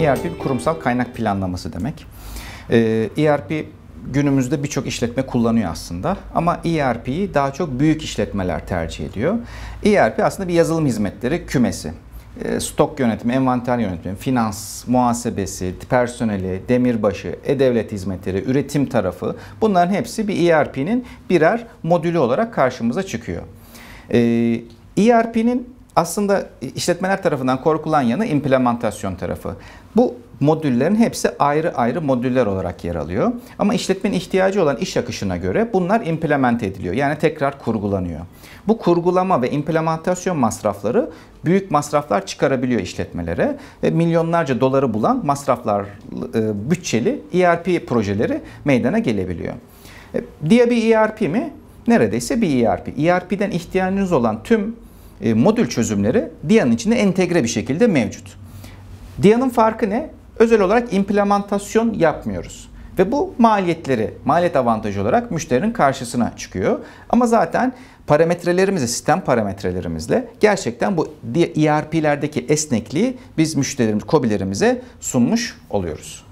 ERP bir kurumsal kaynak planlaması demek. ERP ee, e günümüzde birçok işletme kullanıyor aslında. Ama ERP'yi daha çok büyük işletmeler tercih ediyor. ERP aslında bir yazılım hizmetleri kümesi. Ee, stok yönetimi, envanter yönetimi, finans, muhasebesi, personeli, demirbaşı, e-devlet hizmetleri, üretim tarafı bunların hepsi bir ERP'nin birer modülü olarak karşımıza çıkıyor. ERP'nin ee, e aslında işletmeler tarafından korkulan yanı implementasyon tarafı. Bu modüllerin hepsi ayrı ayrı modüller olarak yer alıyor. Ama işletmenin ihtiyacı olan iş akışına göre bunlar implement ediliyor. Yani tekrar kurgulanıyor. Bu kurgulama ve implementasyon masrafları büyük masraflar çıkarabiliyor işletmelere ve milyonlarca doları bulan masraflar e, bütçeli ERP projeleri meydana gelebiliyor. E, diye bir ERP mi? Neredeyse bir ERP. ERP'den ihtiyacınız olan tüm e, modül çözümleri DIA'nın içinde entegre bir şekilde mevcut. DIA'nın farkı ne? Özel olarak implementasyon yapmıyoruz. Ve bu maliyetleri, maliyet avantajı olarak müşterinin karşısına çıkıyor. Ama zaten parametrelerimizle, sistem parametrelerimizle gerçekten bu ERP'lerdeki esnekliği biz müşterilerimiz, COBİ'lerimize sunmuş oluyoruz.